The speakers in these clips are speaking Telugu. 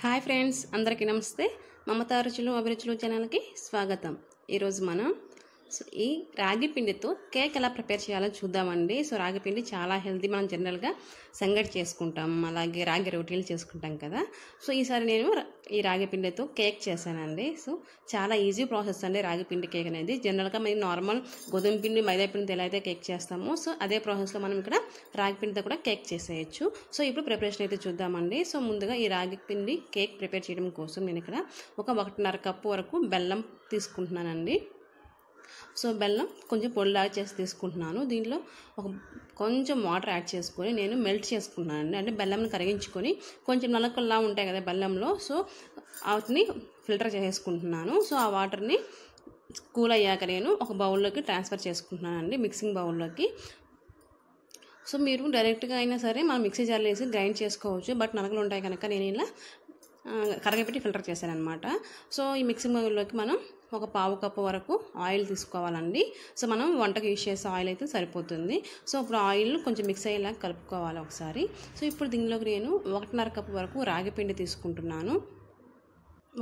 హాయ్ ఫ్రెండ్స్ అందరికీ నమస్తే మమతా రుచులు అభిరుచులు ఛానల్కి స్వాగతం ఈరోజు మనం సో ఈ రాగి పిండితో కేక్ ఎలా ప్రిపేర్ చేయాలో చూద్దామండి సో రాగి పిండి చాలా హెల్తీ మనం జనరల్గా సంగటి చేసుకుంటాం అలాగే రాగి రోటీలు చేసుకుంటాం కదా సో ఈసారి నేను ఈ రాగి పిండితో కేక్ చేశానండి సో చాలా ఈజీ ప్రాసెస్ అండి రాగి పిండి కేక్ అనేది జనరల్గా మేము నార్మల్ గోధుమ పిండి మైదా పిండితో ఎలా అయితే కేక్ చేస్తామో సో అదే ప్రాసెస్లో మనం ఇక్కడ రాగి పిండితో కూడా కేక్ చేసేయచ్చు సో ఇప్పుడు ప్రిపరేషన్ అయితే చూద్దామండి సో ముందుగా ఈ రాగి పిండి కేక్ ప్రిపేర్ చేయడం కోసం నేను ఇక్కడ ఒక ఒకటిన్నర కప్పు వరకు బెల్లం తీసుకుంటున్నానండి సో బెల్లం కొంచెం పొడిలాగా చేసి తీసుకుంటున్నాను దీంట్లో ఒక కొంచెం వాటర్ యాడ్ చేసుకొని నేను మెల్ట్ చేసుకున్నాను అండి అంటే బెల్లంని కరిగించుకొని కొంచెం నలకల్లా ఉంటాయి కదా బెల్లంలో సో వాటిని ఫిల్టర్ చేసుకుంటున్నాను సో ఆ వాటర్ని కూల్ అయ్యాక నేను ఒక బౌల్లోకి ట్రాన్స్ఫర్ చేసుకుంటున్నాను అండి మిక్సింగ్ బౌల్లోకి సో మీరు డైరెక్ట్గా అయినా సరే మనం మిక్సీ జార్లో వేసి గ్రైండ్ చేసుకోవచ్చు బట్ నలకలు ఉంటాయి కనుక నేను ఇలా కరగపెట్టి ఫిల్టర్ చేశాను అనమాట సో ఈ మిక్సింగ్ బౌల్లోకి మనం ఒక పావు కప్పు వరకు ఆయిల్ తీసుకోవాలండి సో మనం వంటకు యూజ్ చేసే ఆయిల్ అయితే సరిపోతుంది సో ఇప్పుడు ఆయిల్ కొంచెం మిక్స్ అయ్యేలాగా కలుపుకోవాలి ఒకసారి సో ఇప్పుడు దీనిలోకి నేను ఒకటిన్నర కప్పు వరకు రాగి పిండి తీసుకుంటున్నాను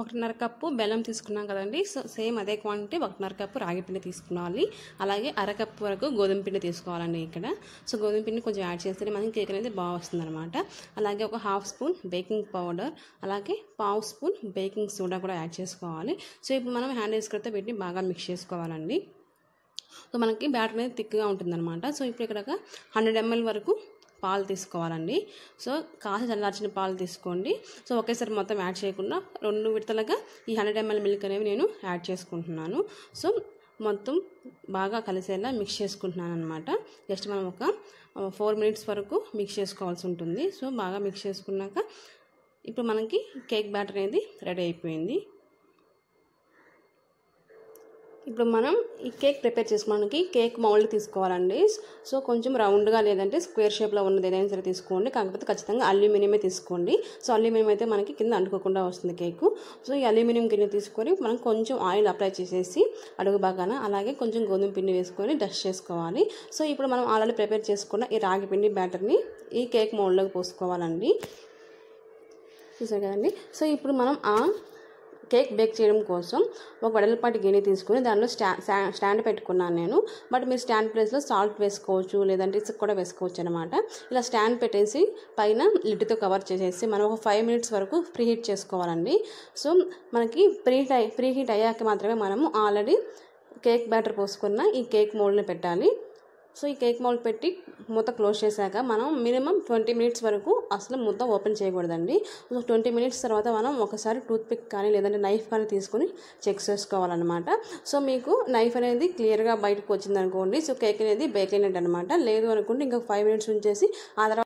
ఒకటిన్నర కప్పు బెల్లం తీసుకున్నాం కదండి సో సేమ్ అదే క్వాంటిటీ ఒకటిన్నర కప్పు రాగి పిండి తీసుకోవాలి అలాగే అరకప్పు వరకు గోధుమ పిండి తీసుకోవాలండి ఇక్కడ సో గోధుమ పిండి కొంచెం యాడ్ చేస్తే మనకి కేక్ అనేది బాగా వస్తుందన్నమాట అలాగే ఒక హాఫ్ స్పూన్ బేకింగ్ పౌడర్ అలాగే పావు స్పూన్ బేకింగ్ సోడా కూడా యాడ్ చేసుకోవాలి సో ఇప్పుడు మనం హ్యాండ్ వేసుకరితో పెట్టి బాగా మిక్స్ చేసుకోవాలండి సో మనకి బ్యాటర్ అనేది థిక్గా ఉంటుందన్నమాట సో ఇప్పుడు ఇక్కడ హండ్రెడ్ ఎంఎల్ వరకు పాలు తీసుకోవాలండి సో కాసి చల్లార్చిన పాలు తీసుకోండి సో ఒకేసారి మొత్తం యాడ్ చేయకుండా రెండు విడతలుగా ఈ హండ్రెడ్ ఎంఎల్ మిల్క్ అనేవి నేను యాడ్ చేసుకుంటున్నాను సో మొత్తం బాగా కలిసేలా మిక్స్ చేసుకుంటున్నాను అనమాట జస్ట్ మనం ఒక ఫోర్ మినిట్స్ వరకు మిక్స్ చేసుకోవాల్సి ఉంటుంది సో బాగా మిక్స్ చేసుకున్నాక ఇప్పుడు మనకి కేక్ బ్యాటర్ అనేది రెడీ అయిపోయింది ఇప్పుడు మనం ఈ కేక్ ప్రిపేర్ చేసుకోవడానికి కేక్ మౌల్డ్ తీసుకోవాలండి సో కొంచెం రౌండ్గా లేదంటే స్క్వేర్ షేప్లో ఉన్నది ఏదైనా సరే తీసుకోండి కాకపోతే ఖచ్చితంగా అల్యూమినియమే తీసుకోండి సో అల్యూమినియం అయితే మనకి కింద అంటుకోకుండా వస్తుంది కేకు సో ఈ అల్యూమినియం కింద తీసుకొని మనం కొంచెం ఆయిల్ అప్లై చేసేసి అడుగు బాగాన అలాగే కొంచెం గోధుమ పిండి వేసుకొని డస్ట్ చేసుకోవాలి సో ఇప్పుడు మనం ఆల్రెడీ ప్రిపేర్ చేసుకున్న ఈ రాగి పిండి బ్యాటర్ని ఈ కేక్ మౌల్డ్లోకి పోసుకోవాలండి చూసారు కదండి సో ఇప్పుడు మనం ఆ కేక్ బేక్ చేయడం కోసం ఒక వెడల్పాటి గిన్నె తీసుకుని దానిలో స్టా స్టాండ్ పెట్టుకున్నాను నేను బట్ మీరు స్టాండ్ ప్లేస్లో సాల్ట్ వేసుకోవచ్చు లేదంటే ఇసుక కూడా వేసుకోవచ్చు అనమాట ఇలా స్టాండ్ పెట్టేసి పైన లిడ్తో కవర్ చేసేసి మనం ఒక ఫైవ్ మినిట్స్ వరకు ప్రీ హీట్ చేసుకోవాలండి సో మనకి ప్రీ హీట్ ప్రీ హీట్ అయ్యాక మాత్రమే మనము ఆల్రెడీ కేక్ బ్యాటర్ పోసుకున్న ఈ కేక్ మోల్డ్ని పెట్టాలి సో ఈ కేక్ మౌల్డ్ పెట్టి మూత క్లోజ్ చేశాక మనం మినిమం ట్వంటీ మినిట్స్ వరకు అసలు మూత ఓపెన్ చేయకూడదండి సో ట్వంటీ మినిట్స్ తర్వాత మనం ఒకసారి టూత్ పిక్ కానీ లేదంటే నైఫ్ కానీ తీసుకొని చెక్ చేసుకోవాలన్నమాట సో మీకు నైఫ్ అనేది క్లియర్గా బయటకు వచ్చింది అనుకోండి సో కేక్ అనేది బేక్ అయినట్టు అనమాట లేదు అనుకుంటే ఇంకా ఫైవ్ మినిట్స్ ఉంచేసి ఆ తర్వాత